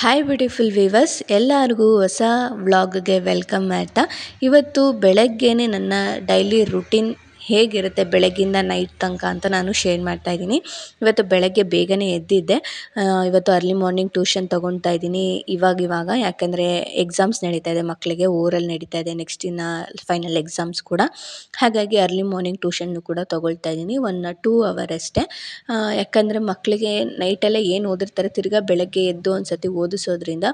hi beautiful viewers ಎಲ್ಲರಿಗೂ ಹೊಸ ವ್ಲಾಗ್ಗೆ welcome ಮಾಡ್ತಾ ಇವತ್ತು ಬೆಳಗ್ಗೆನೇ ನನ್ನ ಡೈಲಿ ರುಟೀನ್ ಹೇಗಿರುತ್ತೆ ಬೆಳಗ್ಗಿಂದ ನೈಟ್ ತನಕ ಅಂತ ನಾನು ಶೇರ್ ಮಾಡ್ತಾ ಇದ್ದೀನಿ ಇವತ್ತು ಬೆಳಗ್ಗೆ ಬೇಗನೆ ಎದ್ದಿದ್ದೆ ಇವತ್ತು ಅರ್ಲಿ ಮಾರ್ನಿಂಗ್ ಟ್ಯೂಷನ್ ತೊಗೊಳ್ತಾ ಇದ್ದೀನಿ ಇವಾಗ ಇವಾಗ ಯಾಕೆಂದರೆ ಎಕ್ಸಾಮ್ಸ್ ನಡೀತಾ ಇದೆ ಮಕ್ಕಳಿಗೆ ಓರಲ್ಲಿ ನಡೀತಾ ಇದೆ ನೆಕ್ಸ್ಟ್ ಇನ್ನು ಫೈನಲ್ ಎಕ್ಸಾಮ್ಸ್ ಕೂಡ ಹಾಗಾಗಿ ಅರ್ಲಿ ಮಾರ್ನಿಂಗ್ ಟ್ಯೂಷನ್ನು ಕೂಡ ತೊಗೊಳ್ತಾ ಇದ್ದೀನಿ ಒನ್ ಟೂ ಅವರ್ ಅಷ್ಟೇ ಯಾಕಂದರೆ ಮಕ್ಕಳಿಗೆ ನೈಟೆಲ್ಲ ಏನು ಓದಿರ್ತಾರೆ ತಿರ್ಗಾ ಬೆಳಗ್ಗೆ ಎದ್ದು ಒಂದು ಸತಿ ಓದಿಸೋದ್ರಿಂದ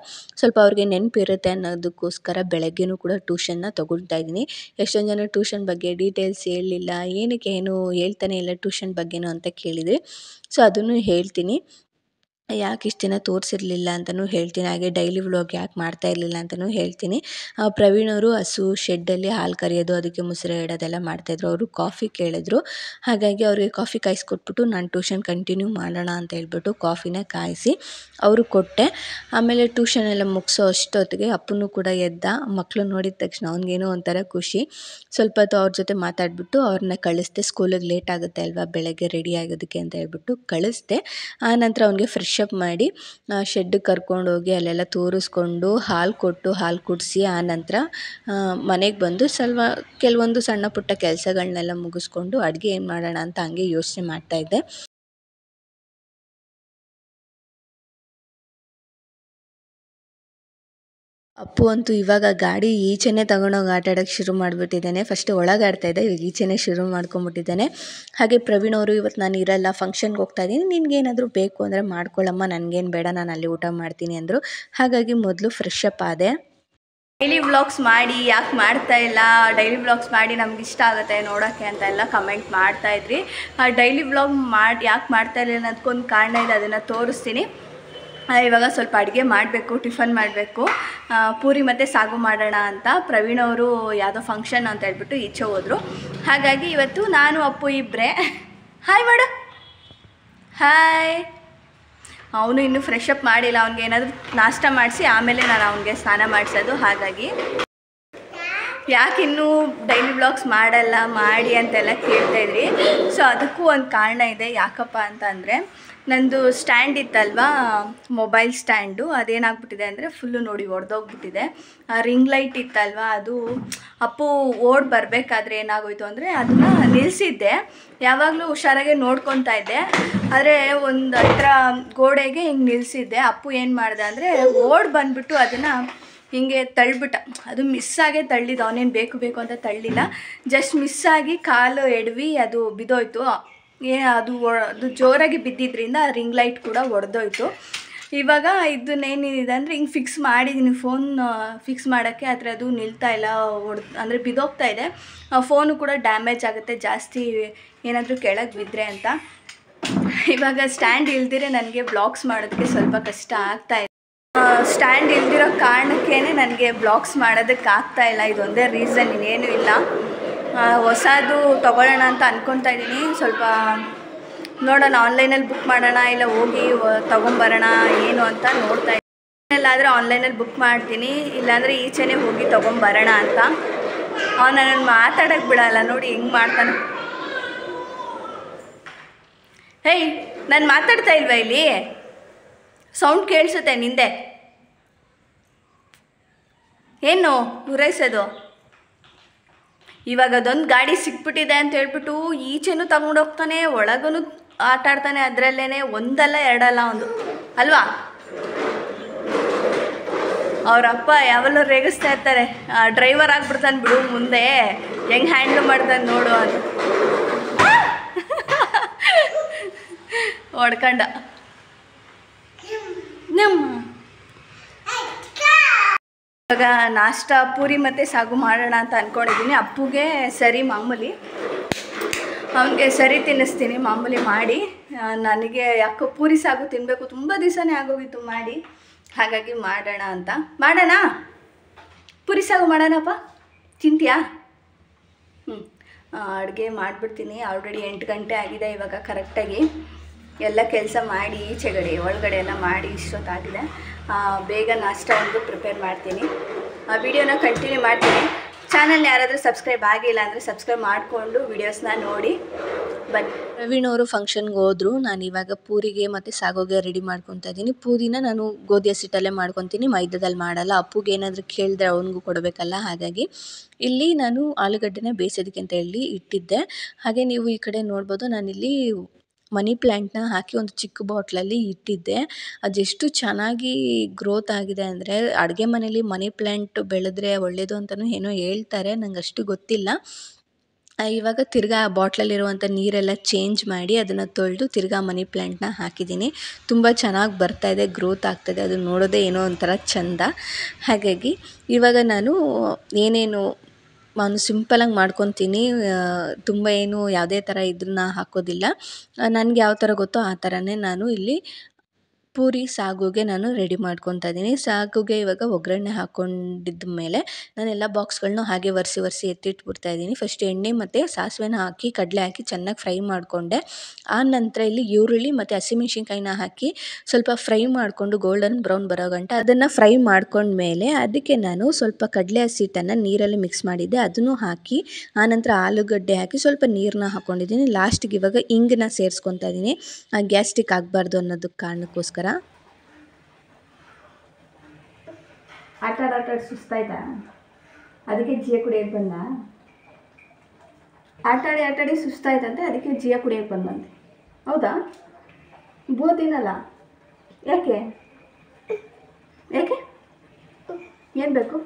ಸ್ವಲ್ಪ ಅವ್ರಿಗೆ ನೆನಪಿರುತ್ತೆ ಅನ್ನೋದಕ್ಕೋಸ್ಕರ ಬೆಳಗ್ಗೆನೂ ಕೂಡ ಟ್ಯೂಷನ್ನ ತೊಗೊಳ್ತಾ ಇದ್ದೀನಿ ಎಷ್ಟೊಂದು ಜನ ಟ್ಯೂಷನ್ ಬಗ್ಗೆ ಡೀಟೇಲ್ಸ್ ಹೇಳಿ ಹೇಳಿಲ್ಲ ಏನಕ್ಕೆ ಏನು ಹೇಳ್ತಾನೆ ಇಲ್ಲ ಟ್ಯೂಷನ್ ಬಗ್ಗೆನೂ ಅಂತ ಕೇಳಿದರೆ ಸೊ ಅದನ್ನು ಹೇಳ್ತೀನಿ ಯಾಕೆ ಇಷ್ಟು ದಿನ ತೋರಿಸಿರ್ಲಿಲ್ಲ ಅಂತಲೂ ಹೇಳ್ತೀನಿ ಹಾಗೆ ಡೈಲಿ ವ್ಲಾಗ್ ಯಾಕೆ ಮಾಡ್ತಾ ಇರಲಿಲ್ಲ ಅಂತಲೂ ಹೇಳ್ತೀನಿ ಪ್ರವೀಣ್ ಅವರು ಹಸು ಶೆಡ್ಡಲ್ಲಿ ಹಾಲು ಕರೆಯೋದು ಅದಕ್ಕೆ ಮೊಸರು ಇಡೋದೆಲ್ಲ ಮಾಡ್ತಾಯಿದ್ರು ಅವರು ಕಾಫಿ ಕೇಳಿದ್ರು ಹಾಗಾಗಿ ಅವ್ರಿಗೆ ಕಾಫಿ ಕಾಯಿಸ್ಕೊಟ್ಬಿಟ್ಟು ನಾನು ಟ್ಯೂಷನ್ ಕಂಟಿನ್ಯೂ ಮಾಡೋಣ ಅಂತ ಹೇಳ್ಬಿಟ್ಟು ಕಾಫಿನ ಕಾಯಿಸಿ ಅವರು ಕೊಟ್ಟೆ ಆಮೇಲೆ ಎಲ್ಲ ಮುಗಿಸೋ ಅಷ್ಟೊತ್ತಿಗೆ ಅಪ್ಪನೂ ಕೂಡ ಎದ್ದ ಮಕ್ಕಳು ನೋಡಿದ ತಕ್ಷಣ ಅವ್ನಿಗೇನೋ ಒಂಥರ ಖುಷಿ ಸ್ವಲ್ಪ ಹೊತ್ತು ಅವ್ರ ಜೊತೆ ಮಾತಾಡಿಬಿಟ್ಟು ಅವ್ರನ್ನ ಕಳಿಸ್ದೆ ಸ್ಕೂಲಿಗೆ ಲೇಟ್ ಆಗುತ್ತೆ ಅಲ್ವಾ ಬೆಳಗ್ಗೆ ರೆಡಿ ಆಗೋದಕ್ಕೆ ಅಂತ ಹೇಳ್ಬಿಟ್ಟು ಕಳಿಸ್ದೆ ಆನಂತರ ಅವನಿಗೆ ಫ್ರೆಶ್ ಮಿಕ್ಶಪ್ ಮಾಡಿ ಶೆಡ್ಗೆ ಹೋಗಿ ಅಲ್ಲೆಲ್ಲ ತೋರಿಸ್ಕೊಂಡು ಹಾಲು ಕೊಟ್ಟು ಹಾಲು ಕುಡಿಸಿ ಆ ನಂತರ ಮನೆಗೆ ಬಂದು ಸ್ವಲ್ಪ ಕೆಲವೊಂದು ಸಣ್ಣ ಪುಟ್ಟ ಕೆಲಸಗಳನ್ನೆಲ್ಲ ಮುಗಿಸ್ಕೊಂಡು ಅಡುಗೆ ಏನು ಮಾಡೋಣ ಅಂತ ಹಂಗೆ ಯೋಚನೆ ಮಾಡ್ತಾಯಿದ್ದೆ ಅಪ್ಪು ಅಂತೂ ಇವಾಗ ಗಾಡಿ ಈಚೆನೇ ತಗೊಂಡೋಗಿ ಆಟ ಶುರು ಮಾಡಿಬಿಟ್ಟಿದ್ದಾನೆ ಫಸ್ಟ್ ಒಳಗಾಡ್ತಾ ಇದ್ದ ಇವಾಗ ಈಚೆನೇ ಶುರು ಮಾಡ್ಕೊಂಬಿಟ್ಟಿದ್ದಾನೆ ಹಾಗೆ ಪ್ರವೀಣ್ ಅವರು ಇವತ್ತು ನಾನು ಇರಲ್ಲ ಫಂಕ್ಷನ್ಗೆ ಹೋಗ್ತಾ ಇದ್ದೀನಿ ನಿನಗೇನಾದರೂ ಬೇಕು ಅಂದರೆ ಮಾಡ್ಕೊಳ್ಳಮ್ಮ ನನಗೇನು ಬೇಡ ನಾನು ಅಲ್ಲಿ ಊಟ ಮಾಡ್ತೀನಿ ಅಂದರು ಹಾಗಾಗಿ ಮೊದಲು ಫ್ರೆಶ್ ಅಪ್ ಆದೆ ಡೈಲಿ ವ್ಲಾಗ್ಸ್ ಮಾಡಿ ಯಾಕೆ ಮಾಡ್ತಾ ಇಲ್ಲ ಡೈಲಿ ವ್ಲಾಗ್ಸ್ ಮಾಡಿ ನಮ್ಗೆ ಇಷ್ಟ ಆಗುತ್ತೆ ನೋಡೋಕ್ಕೆ ಅಂತ ಎಲ್ಲ ಕಮೆಂಟ್ ಇದ್ರಿ ಡೈಲಿ ವ್ಲಾಗ್ ಮಾಡಿ ಯಾಕೆ ಮಾಡ್ತಾ ಇಲ್ಲ ಅನ್ನೋದಕ್ಕೊಂದು ಕಾರಣ ಇದೆ ಅದನ್ನು ತೋರಿಸ್ತೀನಿ ಇವಾಗ ಸ್ವಲ್ಪ ಅಡುಗೆ ಮಾಡಬೇಕು ಟಿಫನ್ ಮಾಡಬೇಕು ಪೂರಿ ಮತ್ತು ಸಾಗು ಮಾಡೋಣ ಅಂತ ಪ್ರವೀಣ್ ಅವರು ಯಾವುದೋ ಫಂಕ್ಷನ್ ಅಂತ ಹೇಳ್ಬಿಟ್ಟು ಈಚೆ ಹೋದರು ಹಾಗಾಗಿ ಇವತ್ತು ನಾನು ಅಪ್ಪು ಇಬ್ಬರೇ ಹಾಯ್ ಮಾಡು ಹಾಯ್ ಅವನು ಇನ್ನೂ ಫ್ರೆಶ್ ಅಪ್ ಮಾಡಿಲ್ಲ ಅವ್ನಿಗೆ ಏನಾದರೂ ನಾಷ್ಟ ಮಾಡಿಸಿ ಆಮೇಲೆ ನಾನು ಅವನಿಗೆ ಸ್ನಾನ ಮಾಡಿಸೋದು ಹಾಗಾಗಿ ಯಾಕೆ ಇನ್ನೂ ಡೈಲಿ ಬ್ಲಾಗ್ಸ್ ಮಾಡಲ್ಲ ಮಾಡಿ ಅಂತೆಲ್ಲ ಕೇಳ್ತಾಯಿದ್ರಿ ಸೊ ಅದಕ್ಕೂ ಒಂದು ಕಾರಣ ಇದೆ ಯಾಕಪ್ಪ ಅಂತ ಅಂದರೆ ನಂದು ಸ್ಟ್ಯಾಂಡ್ ಇತ್ತಲ್ವಾ ಮೊಬೈಲ್ ಸ್ಟ್ಯಾಂಡು ಅದೇನಾಗ್ಬಿಟ್ಟಿದೆ ಅಂದರೆ ಫುಲ್ಲು ನೋಡಿ ಒಡೆದೋಗ್ಬಿಟ್ಟಿದೆ ರಿಂಗ್ ಲೈಟ್ ಇತ್ತಲ್ವಾ ಅದು ಅಪ್ಪು ಓಡ್ ಬರಬೇಕಾದ್ರೆ ಏನಾಗೋಯ್ತು ಅಂದರೆ ಅದನ್ನು ನಿಲ್ಲಿಸಿದ್ದೆ ಯಾವಾಗಲೂ ಹುಷಾರಾಗೆ ನೋಡ್ಕೊತಾ ಇದ್ದೆ ಆದರೆ ಒಂದು ಹತ್ರ ಗೋಡೆಗೆ ಹಿಂಗೆ ನಿಲ್ಲಿಸಿದ್ದೆ ಅಪ್ಪು ಏನು ಮಾಡಿದೆ ಅಂದರೆ ಓಡ್ ಬಂದುಬಿಟ್ಟು ಅದನ್ನು ಹಿಂಗೆ ತಳ್ಳಿಬಿಟ್ಟ ಅದು ಮಿಸ್ಸಾಗೆ ತಳ್ಳಿದ್ದು ಅವನೇನು ಬೇಕು ಬೇಕು ಅಂತ ತಳ್ಳಿಲ್ಲ ಜಸ್ಟ್ ಮಿಸ್ಸಾಗಿ ಕಾಲು ಎಡವಿ ಅದು ಬಿದ್ದೋಯ್ತು ಏ ಅದು ಅದು ಜೋರಾಗಿ ಬಿದ್ದಿದ್ದರಿಂದ ರಿಂಗ್ ಲೈಟ್ ಕೂಡ ಒಡೆದೋಯ್ತು ಇವಾಗ ಇದನ್ನೇನಿದೆ ಅಂದರೆ ಹಿಂಗೆ ಫಿಕ್ಸ್ ಮಾಡಿದ್ದೀನಿ ಫೋನ್ ಫಿಕ್ಸ್ ಮಾಡೋಕ್ಕೆ ಆದರೆ ಅದು ನಿಲ್ತಾ ಇಲ್ಲ ಒಡ್ ಅಂದರೆ ಬಿದ್ದೋಗ್ತಾ ಇದೆ ಫೋನು ಕೂಡ ಡ್ಯಾಮೇಜ್ ಆಗುತ್ತೆ ಜಾಸ್ತಿ ಏನಾದರೂ ಕೆಳಗೆ ಬಿದ್ದರೆ ಅಂತ ಇವಾಗ ಸ್ಟ್ಯಾಂಡ್ ಇಲ್ದಿರೆ ನನಗೆ ಬ್ಲಾಗ್ಸ್ ಮಾಡೋದಕ್ಕೆ ಸ್ವಲ್ಪ ಕಷ್ಟ ಆಗ್ತಾ ಇದೆ ಸ್ಟ್ಯಾಂಡ್ ಇಲ್ದಿರೋ ಕಾರಣಕ್ಕೇ ನನಗೆ ಬ್ಲಾಗ್ಸ್ ಮಾಡೋದಕ್ಕೆ ಆಗ್ತಾ ಇಲ್ಲ ಇದೊಂದೇ ರೀಸನ್ ಇನ್ನೇನು ಇಲ್ಲ ಹೊಸದು ತೊಗೊಳ್ಳೋಣ ಅಂತ ಅಂದ್ಕೊತಾ ಇದ್ದೀನಿ ಸ್ವಲ್ಪ ನೋಡೋಣ ಆನ್ಲೈನಲ್ಲಿ ಬುಕ್ ಮಾಡೋಣ ಇಲ್ಲ ಹೋಗಿ ತೊಗೊಂಬರೋಣ ಏನು ಅಂತ ನೋಡ್ತಾ ಇದ್ದೀನಿ ಆನ್ಲೈನಲ್ಲಿ ಬುಕ್ ಮಾಡ್ತೀನಿ ಇಲ್ಲಾಂದರೆ ಈಚೆನೇ ಹೋಗಿ ತೊಗೊಂಬರೋಣ ಅಂತ ಅವನು ನನ್ನ ಮಾತಾಡೋಕ್ಕೆ ಬಿಡಲ್ಲ ನೋಡಿ ಹೆಂಗೆ ಮಾಡ್ತಾನೆ ಹೇಯ್ ನಾನು ಮಾತಾಡ್ತಾ ಇಲ್ವಾ ಇಲ್ಲಿ ಸೌಂಡ್ ಕೇಳಿಸುತ್ತೆ ನಿಂದೆ ಏನು ಪೂರೈಸೋದು ಇವಾಗ ಅದೊಂದು ಗಾಡಿ ಸಿಕ್ಬಿಟ್ಟಿದೆ ಅಂತ ಹೇಳ್ಬಿಟ್ಟು ಈಚೆನೂ ತಗೊಂಡೋಗ್ತಾನೆ ಒಳಗೂ ಆಟಾಡ್ತಾನೆ ಅದರಲ್ಲೇ ಒಂದಲ್ಲ ಎರಡಲ್ಲ ಒಂದು ಅಲ್ವಾ ಅಪ್ಪ ಯಾವಲ್ಲೂ ರೇಗಿಸ್ತಾ ಇರ್ತಾರೆ ಡ್ರೈವರ್ ಆಗ್ಬಿಡ್ತಾನೆ ಬಿಡು ಮುಂದೆ ಹೆಂಗೆ ಹ್ಯಾಂಡಲ್ ಮಾಡ್ತಾನೆ ನೋಡು ಅದು ಹೊಡ್ಕಂಡ ಇವಾಗ ನಾಷ್ಟ ಪೂರಿ ಮತ್ತು ಸಾಗು ಮಾಡೋಣ ಅಂತ ಅಂದ್ಕೊಂಡಿದ್ದೀನಿ ಅಪ್ಪುಗೆ ಸರಿ ಮಾಮೂಲಿ ಅವನಿಗೆ ಸರಿ ತಿನ್ನಿಸ್ತೀನಿ ಮಾಮೂಲಿ ಮಾಡಿ ನನಗೆ ಯಾಕೋ ಪೂರಿ ಸಾಗು ತಿನ್ನಬೇಕು ತುಂಬ ದಿವಸನೇ ಆಗೋಗಿತ್ತು ಮಾಡಿ ಹಾಗಾಗಿ ಮಾಡೋಣ ಅಂತ ಮಾಡೋಣ ಪೂರಿ ಸಾಗು ಮಾಡೋಣಪ್ಪ ತಿಂತೀಯಾ ಹ್ಞೂ ಅಡುಗೆ ಮಾಡಿಬಿಡ್ತೀನಿ ಆಲ್ರೆಡಿ ಎಂಟು ಗಂಟೆ ಆಗಿದೆ ಇವಾಗ ಕರೆಕ್ಟಾಗಿ ಎಲ್ಲ ಕೆಲಸ ಮಾಡಿ ಈಚೆಗಡೆ ಒಳಗಡೆ ಎಲ್ಲ ಮಾಡಿ ಇಷ್ಟೊತ್ತಾಗಿದೆ ಬೇಗ ನಾಷ್ಟ ಒಂದು ಪ್ರಿಪೇರ್ ಮಾಡ್ತೀನಿ ಆ ವಿಡಿಯೋನ ಕಂಟಿನ್ಯೂ ಮಾಡ್ತೀನಿ ಚಾನಲ್ ಯಾರಾದರೂ ಸಬ್ಸ್ಕ್ರೈಬ್ ಆಗಿಲ್ಲ ಅಂದರೆ ಸಬ್ಸ್ಕ್ರೈಬ್ ಮಾಡಿಕೊಂಡು ವೀಡಿಯೋಸ್ನ ನೋಡಿ ಬನ್ನಿ ಪ್ರವೀಣ್ ಫಂಕ್ಷನ್ಗೆ ಹೋದ್ರು ನಾನು ಇವಾಗ ಪೂರಿಗೆ ಮತ್ತು ಸಾಗೋಗೆ ರೆಡಿ ಮಾಡ್ಕೊತಾ ಇದ್ದೀನಿ ಪೂರಿನ ನಾನು ಗೋಧಿಯ ಸಿಟ್ಟಲ್ಲೇ ಮಾಡ್ಕೊತೀನಿ ಮೈದದಲ್ಲಿ ಮಾಡಲ್ಲ ಅಪ್ಪುಗೆ ಏನಾದರೂ ಕೇಳಿದ್ರೆ ಅವನಿಗೂ ಕೊಡಬೇಕಲ್ಲ ಹಾಗಾಗಿ ಇಲ್ಲಿ ನಾನು ಆಲೂಗಡ್ಡೆನ ಬೇಯಿಸೋದಕ್ಕೆ ಅಂತ ಹೇಳಿ ಇಟ್ಟಿದ್ದೆ ಹಾಗೆ ನೀವು ಈ ಕಡೆ ನೋಡ್ಬೋದು ನಾನಿಲ್ಲಿ ಮನಿ ಪ್ಲ್ಯಾಂಟನ್ನ ಹಾಕಿ ಒಂದು ಚಿಕ್ಕ ಬಾಟ್ಲಲ್ಲಿ ಇಟ್ಟಿದ್ದೆ ಅದೆಷ್ಟು ಚೆನ್ನಾಗಿ ಗ್ರೋತ್ ಆಗಿದೆ ಅಂದರೆ ಅಡುಗೆ ಮನೇಲಿ ಮನಿ ಪ್ಲ್ಯಾಂಟ್ ಬೆಳೆದ್ರೆ ಒಳ್ಳೆಯದು ಅಂತಲೂ ಏನೋ ಹೇಳ್ತಾರೆ ನಂಗೆ ಅಷ್ಟು ಗೊತ್ತಿಲ್ಲ ಇವಾಗ ತಿರ್ಗಾ ಆ ಬಾಟ್ಲಲ್ಲಿರುವಂಥ ನೀರೆಲ್ಲ ಚೇಂಜ್ ಮಾಡಿ ಅದನ್ನು ತೊಳೆದು ತಿರ್ಗಾ ಮನಿ ಪ್ಲ್ಯಾಂಟನ್ನ ಹಾಕಿದ್ದೀನಿ ತುಂಬ ಚೆನ್ನಾಗಿ ಬರ್ತಾಯಿದೆ ಗ್ರೋತ್ ಆಗ್ತಾಯಿದೆ ಅದು ನೋಡೋದೇ ಏನೋ ಒಂಥರ ಚೆಂದ ಹಾಗಾಗಿ ಇವಾಗ ನಾನು ಏನೇನು ನಾನು ಸಿಂಪಲಾಗಿ ಮಾಡ್ಕೊತೀನಿ ತುಂಬ ಏನು ಯಾವುದೇ ಥರ ಇದನ್ನ ಹಾಕೋದಿಲ್ಲ ನನಗೆ ಯಾವ ಥರ ಗೊತ್ತೋ ಆ ಥರನೇ ನಾನು ಇಲ್ಲಿ ಪೂರಿ ಸಾಗುಗೆ ನಾನು ರೆಡಿ ಮಾಡ್ಕೊತಾ ಇದ್ದೀನಿ ಸಾಗುಗೆ ಇವಾಗ ಒಗ್ಗರಣೆ ಹಾಕ್ಕೊಂಡಿದ್ದ ಮೇಲೆ ನಾನು ಎಲ್ಲ ಬಾಕ್ಸ್ಗಳನ್ನೂ ಹಾಗೆ ಒರೆಸಿ ಒರೆಸಿ ಎತ್ತಿಟ್ಬಿಡ್ತಾ ಇದ್ದೀನಿ ಫಸ್ಟ್ ಎಣ್ಣೆ ಮತ್ತು ಸಾಸಿವೆನ ಹಾಕಿ ಕಡಲೆ ಹಾಕಿ ಚೆನ್ನಾಗಿ ಫ್ರೈ ಮಾಡಿಕೊಂಡೆ ಆ ನಂತರ ಇಲ್ಲಿ ಈರುಳ್ಳಿ ಮತ್ತು ಹಸಿಮೆಣ್ಸಿನ್ಕಾಯಿನ ಹಾಕಿ ಸ್ವಲ್ಪ ಫ್ರೈ ಮಾಡಿಕೊಂಡು ಗೋಲ್ಡನ್ ಬ್ರೌನ್ ಬರೋ ಗಂಟ ಅದನ್ನು ಫ್ರೈ ಮಾಡ್ಕೊಂಡ್ಮೇಲೆ ಅದಕ್ಕೆ ನಾನು ಸ್ವಲ್ಪ ಕಡಲೆ ಹಸಿಟ್ಟನ್ನು ನೀರಲ್ಲಿ ಮಿಕ್ಸ್ ಮಾಡಿದ್ದೆ ಅದನ್ನು ಹಾಕಿ ಆನಂತರ ಆಲೂಗಡ್ಡೆ ಹಾಕಿ ಸ್ವಲ್ಪ ನೀರನ್ನ ಹಾಕ್ಕೊಂಡಿದ್ದೀನಿ ಲಾಸ್ಟಿಗೆ ಇವಾಗ ಇಂಗನ್ನ ಸೇರಿಸ್ಕೊತಾ ಇದ್ದೀನಿ ಗ್ಯಾಸ್ಟಿಕ್ ಆಗಬಾರ್ದು ಅನ್ನೋದಕ್ಕೆ ಕಾರಣಕ್ಕೋಸ್ಕರ ಥರ ಆಟ ಸುಸ್ತಾ ಸುಸ್ತಾಯ್ತಾ ಅದಕ್ಕೆ ಜಿಯ ಕುಡಿಯೋಕ್ಕೆ ಬಂದ ಆಟಾಡಿ ಆಟಾಡಿ ಸುಸ್ತಾಯ್ತಂತೆ ಅದಕ್ಕೆ ಜಿಯ ಕುಡಿಯೋಕ್ಕೆ ಬಂದಂತೆ ಹೌದಾ ಬೋದಿನಲ್ಲ ಯಾಕೆ ಯಾಕೆ ಏನು ಬೇಕು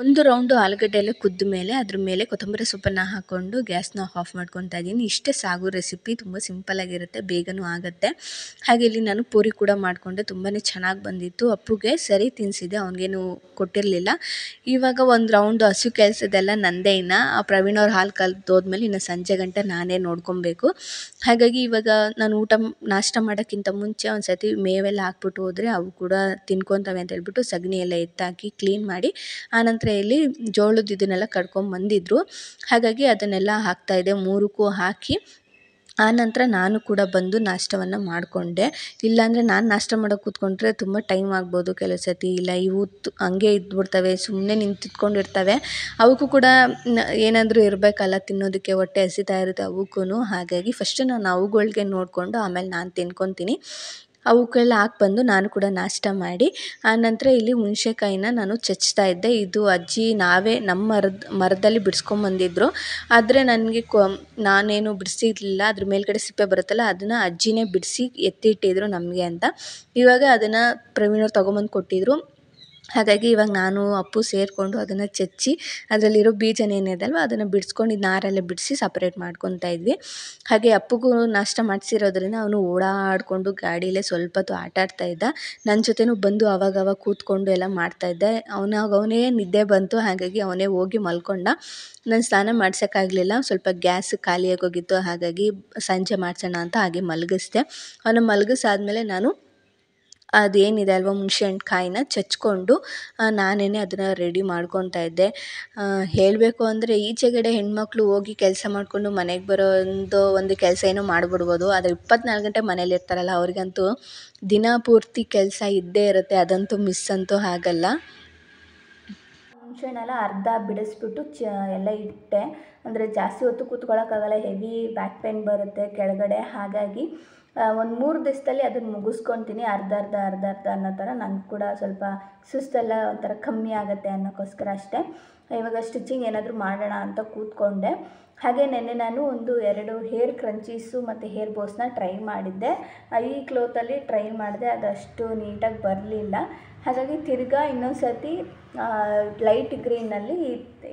ಒಂದು ರೌಂಡು ಆಲೂಗಡ್ಡೆ ಎಲ್ಲ ಕುದ್ದ ಮೇಲೆ ಅದ್ರ ಮೇಲೆ ಕೊತ್ತಂಬರಿ ಸೊಪ್ಪನ್ನು ಹಾಕ್ಕೊಂಡು ಗ್ಯಾಸ್ನ ಆಫ್ ಮಾಡ್ಕೊತಾ ಇದ್ದೀನಿ ಇಷ್ಟೇ ಸಾಗು ರೆಸಿಪಿ ತುಂಬ ಆಗಿರುತ್ತೆ ಬೇಗನೂ ಆಗುತ್ತೆ ಹಾಗೆ ಇಲ್ಲಿ ನಾನು ಪೂರಿ ಕೂಡ ಮಾಡಿಕೊಂಡೆ ತುಂಬಾ ಚೆನ್ನಾಗಿ ಬಂದಿತ್ತು ಅಪ್ಪುಗೆ ಸರಿ ತಿನ್ನಿಸಿದೆ ಅವನಿಗೇನು ಕೊಟ್ಟಿರಲಿಲ್ಲ ಇವಾಗ ಒಂದು ರೌಂಡು ಹಸು ಕೆಲಸದೆಲ್ಲ ನಂದೇ ಇನ್ನ ಆ ಪ್ರವೀಣ್ ಅವ್ರ ಹಾಲು ಕಲ್ತೋದ್ಮೇಲೆ ಇನ್ನು ಸಂಜೆ ಗಂಟೆ ನಾನೇ ನೋಡ್ಕೊಬೇಕು ಹಾಗಾಗಿ ಇವಾಗ ನಾನು ಊಟ ನಾಷ್ಟ ಮಾಡೋಕ್ಕಿಂತ ಮುಂಚೆ ಒಂದು ಮೇವೆಲ್ಲ ಹಾಕ್ಬಿಟ್ಟು ಹೋದರೆ ಅವು ಕೂಡ ತಿನ್ಕೊತವೆ ಅಂತ ಹೇಳ್ಬಿಟ್ಟು ಸಗಣಿ ಎಲ್ಲ ಎತ್ತಾಕಿ ಕ್ಲೀನ್ ಮಾಡಿ ಆನಂತರ ಪಾತ್ರೆಯಲ್ಲಿ ಜೋಳದ ಇದನ್ನೆಲ್ಲ ಬಂದಿದ್ರು ಹಾಗಾಗಿ ಅದನ್ನೆಲ್ಲ ಹಾಕ್ತಾಯಿದ್ದೆ ಮೂರಕ್ಕೂ ಹಾಕಿ ಆನಂತರ ನಾನು ಕೂಡ ಬಂದು ನಾಷ್ಟವನ್ನು ಮಾಡಿಕೊಂಡೆ ಇಲ್ಲಾಂದರೆ ನಾನು ನಾಷ್ಟ ಮಾಡೋಕೆ ಕೂತ್ಕೊಂಡ್ರೆ ತುಂಬ ಟೈಮ್ ಆಗ್ಬೋದು ಕೆಲವು ಸತಿ ಇಲ್ಲ ಇವು ಹಂಗೆ ಇದ್ಬಿಡ್ತವೆ ಸುಮ್ಮನೆ ನಿಂತಿತ್ಕೊಂಡಿರ್ತವೆ ಅವಕ್ಕೂ ಕೂಡ ಏನಾದರೂ ಇರಬೇಕಲ್ಲ ತಿನ್ನೋದಕ್ಕೆ ಹೊಟ್ಟೆ ಹಸಿತಾ ಇರುತ್ತೆ ಅವಕ್ಕೂ ಹಾಗಾಗಿ ಫಸ್ಟು ನಾನು ಅವುಗಳ್ಗೆ ನೋಡಿಕೊಂಡು ಆಮೇಲೆ ನಾನು ತಿನ್ಕೊತೀನಿ ಅವುಕ್ಕೆಲ್ಲ ಹಾಕ್ಬಂದು ಬಂದು ನಾನು ಕೂಡ ನಾಷ್ಟ ಮಾಡಿ ಆನಂತರ ಇಲ್ಲಿ ಹುಣ್ಸೆಕಾಯಿನ ನಾನು ಚಚ್ತಾ ಇದ್ದೆ ಇದು ಅಜ್ಜಿ ನಾವೇ ನಮ್ಮ ಮರದ ಮರದಲ್ಲಿ ಬಿಡಿಸ್ಕೊಂಬಂದಿದ್ರು ಆದರೆ ನನಗೆ ಕೊ ನಾನೇನು ಬಿಡಿಸಿರ್ಲಿಲ್ಲ ಅದ್ರ ಮೇಲ್ಗಡೆ ಸಿಪ್ಪೆ ಬರುತ್ತಲ್ಲ ಅದನ್ನು ಅಜ್ಜಿನೇ ಬಿಡಿಸಿ ಎತ್ತಿಟ್ಟಿದ್ರು ನಮಗೆ ಅಂತ ಇವಾಗ ಅದನ್ನು ಪ್ರವೀಣವ್ರು ತೊಗೊಂಬಂದು ಕೊಟ್ಟಿದ್ರು ಹಾಗಾಗಿ ಇವಾಗ ನಾನು ಅಪ್ಪು ಸೇರಿಕೊಂಡು ಅದನ್ನು ಚಚ್ಚಿ ಅದರಲ್ಲಿರೋ ಬೀಜನ ಅಲ್ವ ಅದನ್ನು ಬಿಡ್ಸ್ಕೊಂಡು ಇದು ನಾರೆಲ್ಲ ಬಿಡಿಸಿ ಸಪ್ರೇಟ್ ಮಾಡ್ಕೊತಾ ಇದ್ವಿ ಹಾಗೆ ಅಪ್ಪುಗೂ ನಷ್ಟ ಮಾಡಿಸಿರೋದ್ರಿಂದ ಅವನು ಓಡಾಡಿಕೊಂಡು ಗಾಡಿಲೇ ಸ್ವಲ್ಪ ಹೊತ್ತು ಆಟಾಡ್ತಾ ಇದ್ದ ನನ್ನ ಜೊತೆಯೂ ಬಂದು ಆವಾಗವಾಗ ಕೂತ್ಕೊಂಡು ಎಲ್ಲ ಮಾಡ್ತಾಯಿದ್ದೆ ಅವನಾಗ ಅವನೇ ನಿದ್ದೆ ಬಂತು ಹಾಗಾಗಿ ಅವನೇ ಹೋಗಿ ಮಲ್ಕೊಂಡ ನಾನು ಸ್ನಾನ ಮಾಡ್ಸೋಕ್ಕಾಗಲಿಲ್ಲ ಸ್ವಲ್ಪ ಗ್ಯಾಸ್ ಖಾಲಿಯಾಗೋಗಿತ್ತು ಹಾಗಾಗಿ ಸಂಜೆ ಮಾಡಿಸೋಣ ಅಂತ ಹಾಗೆ ಮಲಗಿಸ್ದೆ ಅವನು ಮಲಗಿಸಾದ್ಮೇಲೆ ನಾನು ಅದೇನಿದೆ ಅಲ್ವ ಹುಣ್ಸೆಹಣ್ಣು ಚಚ್ಕೊಂಡು ನಾನೇ ಅದನ್ನು ರೆಡಿ ಮಾಡ್ಕೊತಾ ಇದ್ದೆ ಹೇಳಬೇಕು ಅಂದರೆ ಈಚೆಗಡೆ ಹೆಣ್ಮಕ್ಳು ಹೋಗಿ ಕೆಲಸ ಮಾಡಿಕೊಂಡು ಮನೆಗೆ ಬರೋ ಒಂದು ಒಂದು ಕೆಲಸ ಏನೋ ಮಾಡಿಬಿಡ್ಬೋದು ಆದರೆ ಇಪ್ಪತ್ನಾಲ್ಕು ಗಂಟೆ ಮನೇಲಿರ್ತಾರಲ್ಲ ಅವ್ರಿಗಂತೂ ದಿನ ಪೂರ್ತಿ ಕೆಲಸ ಇದ್ದೇ ಇರುತ್ತೆ ಅದಂತೂ ಮಿಸ್ ಅಂತೂ ಆಗಲ್ಲ ಹುಣಸೆಹಣ್ಣೆಲ್ಲ ಅರ್ಧ ಬಿಡಿಸ್ಬಿಟ್ಟು ಚ ಎಲ್ಲ ಇಟ್ಟೆ ಅಂದರೆ ಜಾಸ್ತಿ ಹೊತ್ತು ಕೂತ್ಕೊಳ್ಳೋಕ್ಕಾಗಲ್ಲ ಹೆವಿ ಬ್ಯಾಕ್ ಪೇನ್ ಬರುತ್ತೆ ಕೆಳಗಡೆ ಹಾಗಾಗಿ ಒಂದು ಮೂರು ದಿವಸದಲ್ಲಿ ಅದನ್ನು ಮುಗಿಸ್ಕೊತೀನಿ ಅರ್ಧ ಅರ್ಧ ಅರ್ಧ ಅರ್ಧ ಅನ್ನೋ ಥರ ನನಗೆ ಕೂಡ ಸ್ವಲ್ಪ ಸುಸ್ತೆಲ್ಲ ಒಂಥರ ಕಮ್ಮಿ ಆಗುತ್ತೆ ಅನ್ನೋಕ್ಕೋಸ್ಕರ ಅಷ್ಟೇ ಇವಾಗ ಸ್ಟಿಚಿಂಗ್ ಏನಾದರೂ ಮಾಡೋಣ ಅಂತ ಕೂತ್ಕೊಂಡೆ ಹಾಗೆ ನೆನ್ನೆ ನಾನು ಒಂದು ಎರಡು ಹೇರ್ ಕ್ರಂಚೀಸು ಮತ್ತು ಹೇರ್ ಬೋಸ್ನ ಟ್ರೈ ಮಾಡಿದ್ದೆ ಈ ಕ್ಲೋತಲ್ಲಿ ಟ್ರೈ ಮಾಡಿದೆ ಅದು ಅಷ್ಟು ನೀಟಾಗಿ ಬರಲಿಲ್ಲ ಹಾಗಾಗಿ ತಿರ್ಗಾ ಇನ್ನೊಂದು ಸರ್ತಿ ಲೈಟ್ ಗ್ರೀನಲ್ಲಿ